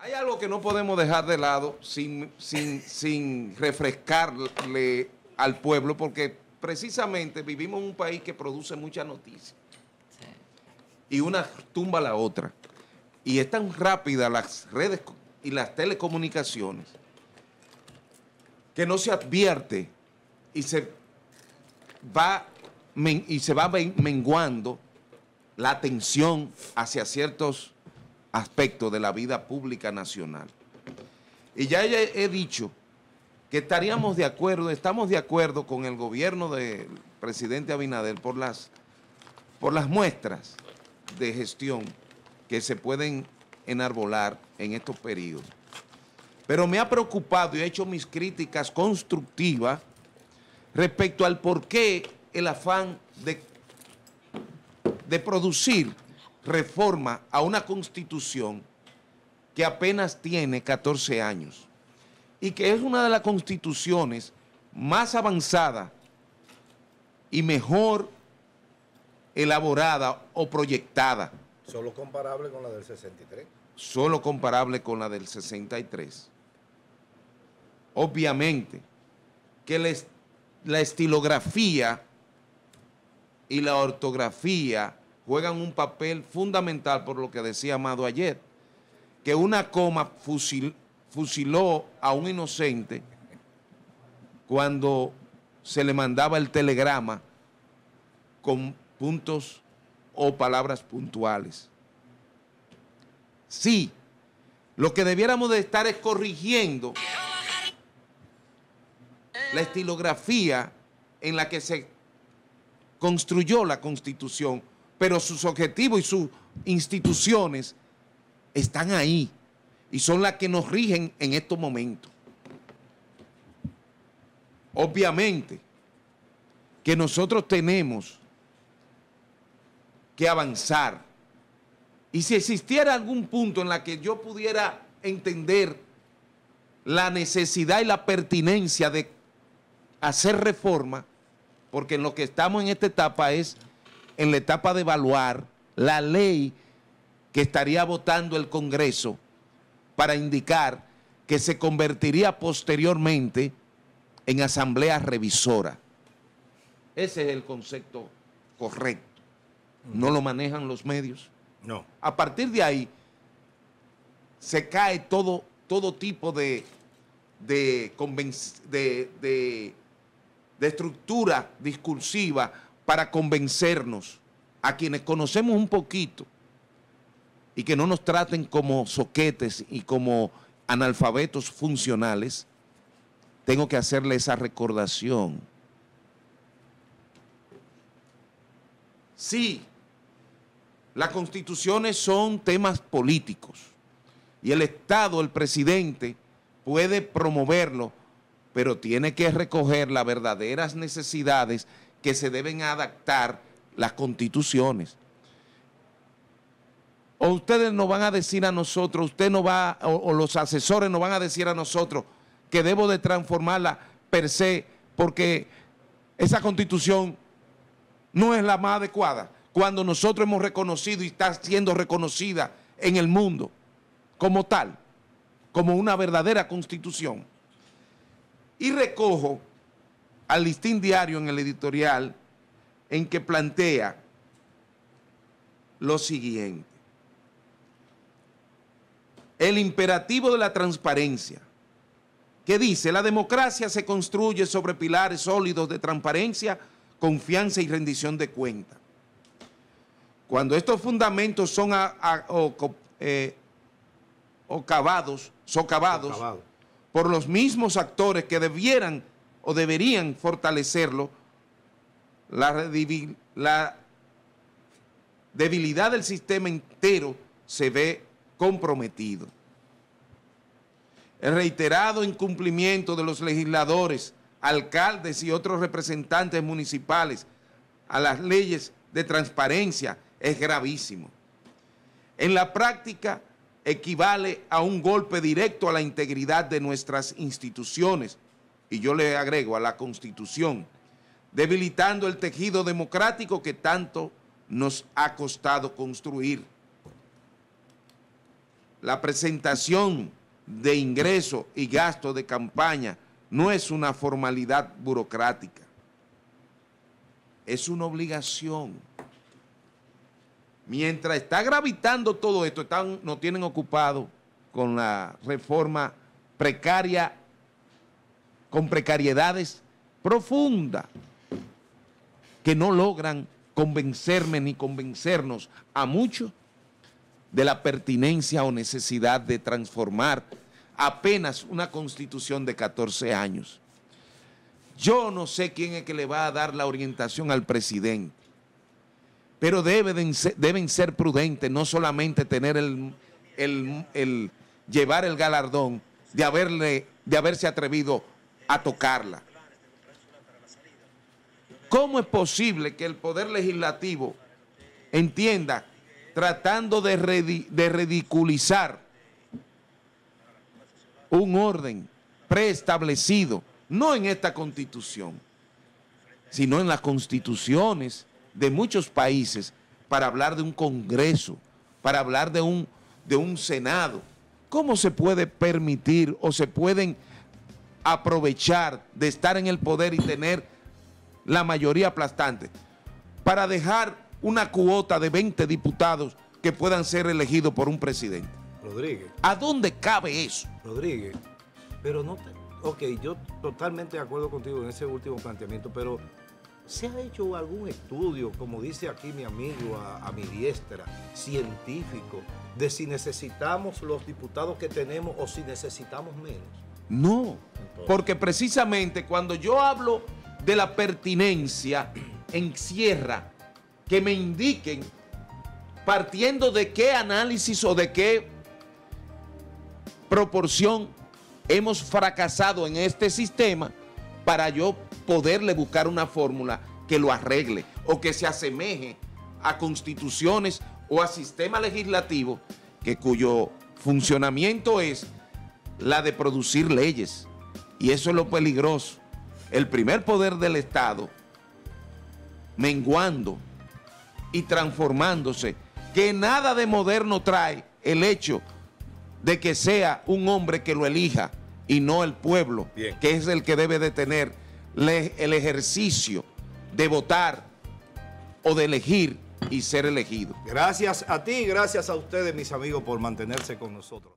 Hay algo que no podemos dejar de lado sin, refrescarle al pueblo, porque precisamente vivimos en un país que produce muchas noticias. Y una tumba a la otra. Y es tan rápida las redes y las telecomunicaciones que no se advierte y se va, y se va menguando la atención hacia ciertos ...aspecto de la vida pública nacional. Y ya he dicho que estaríamos de acuerdo, estamos de acuerdo con el gobierno del presidente Abinader por las, por las muestras de gestión que se pueden enarbolar en estos periodos. Pero me ha preocupado y he hecho mis críticas constructivas respecto al por qué el afán de, de producir reforma a una constitución que apenas tiene 14 años y que es una de las constituciones más avanzada y mejor elaborada o proyectada. Solo comparable con la del 63. Solo comparable con la del 63. Obviamente que la estilografía y la ortografía juegan un papel fundamental por lo que decía Amado ayer, que una coma fusiló a un inocente cuando se le mandaba el telegrama con puntos o palabras puntuales. Sí, lo que debiéramos de estar es corrigiendo la estilografía en la que se construyó la Constitución pero sus objetivos y sus instituciones están ahí y son las que nos rigen en estos momentos. Obviamente que nosotros tenemos que avanzar. Y si existiera algún punto en la que yo pudiera entender la necesidad y la pertinencia de hacer reforma, porque en lo que estamos en esta etapa es en la etapa de evaluar la ley que estaría votando el Congreso para indicar que se convertiría posteriormente en asamblea revisora. Ese es el concepto correcto. ¿No lo manejan los medios? No. A partir de ahí se cae todo, todo tipo de, de estructura discursiva para convencernos a quienes conocemos un poquito y que no nos traten como soquetes y como analfabetos funcionales, tengo que hacerle esa recordación. Sí, las constituciones son temas políticos y el Estado, el presidente, puede promoverlo, pero tiene que recoger las verdaderas necesidades que se deben adaptar las constituciones. O ustedes nos van a decir a nosotros, usted no va, o, o los asesores nos van a decir a nosotros que debo de transformarla per se, porque esa constitución no es la más adecuada, cuando nosotros hemos reconocido y está siendo reconocida en el mundo como tal, como una verdadera constitución. Y recojo al listín diario en el editorial en que plantea lo siguiente. El imperativo de la transparencia, que dice, la democracia se construye sobre pilares sólidos de transparencia, confianza y rendición de cuenta. Cuando estos fundamentos son o, eh, socavados, por los mismos actores que debieran o deberían fortalecerlo, la, la debilidad del sistema entero se ve comprometido. El reiterado incumplimiento de los legisladores, alcaldes y otros representantes municipales a las leyes de transparencia es gravísimo. En la práctica equivale a un golpe directo a la integridad de nuestras instituciones, y yo le agrego a la Constitución, debilitando el tejido democrático que tanto nos ha costado construir. La presentación de ingresos y gastos de campaña no es una formalidad burocrática, es una obligación. Mientras está gravitando todo esto, están, nos tienen ocupado con la reforma precaria con precariedades profundas que no logran convencerme ni convencernos a muchos de la pertinencia o necesidad de transformar apenas una constitución de 14 años. Yo no sé quién es que le va a dar la orientación al presidente, pero deben ser, deben ser prudentes, no solamente tener el, el, llevar el galardón de, haberle, de haberse atrevido a tocarla. ¿Cómo es posible que el Poder Legislativo entienda, tratando de, de ridiculizar un orden preestablecido, no en esta constitución, sino en las constituciones de muchos países, para hablar de un Congreso, para hablar de un, de un Senado? ¿Cómo se puede permitir o se pueden aprovechar de estar en el poder y tener la mayoría aplastante para dejar una cuota de 20 diputados que puedan ser elegidos por un presidente. Rodríguez. ¿A dónde cabe eso? Rodríguez, pero no... Te, ok, yo totalmente de acuerdo contigo en ese último planteamiento, pero ¿Se ha hecho algún estudio, como dice aquí mi amigo a, a, mi diestra, científico, de si necesitamos los diputados que tenemos o si necesitamos menos? No, porque precisamente cuando yo hablo de la pertinencia, encierra que me indiquen partiendo de qué análisis o de qué proporción hemos fracasado en este sistema para yo poderle buscar una fórmula que lo arregle o que se asemeje a constituciones o a sistema legislativo que cuyo funcionamiento es la de producir leyes. Y eso es lo peligroso. El primer poder del Estado menguando y transformándose, que nada de moderno trae el hecho de que sea un hombre que lo elija y no el pueblo, que es el que debe de tener el ejercicio de votar o de elegir y ser elegido. Gracias a ti, gracias a ustedes, mis amigos, por mantenerse con nosotros.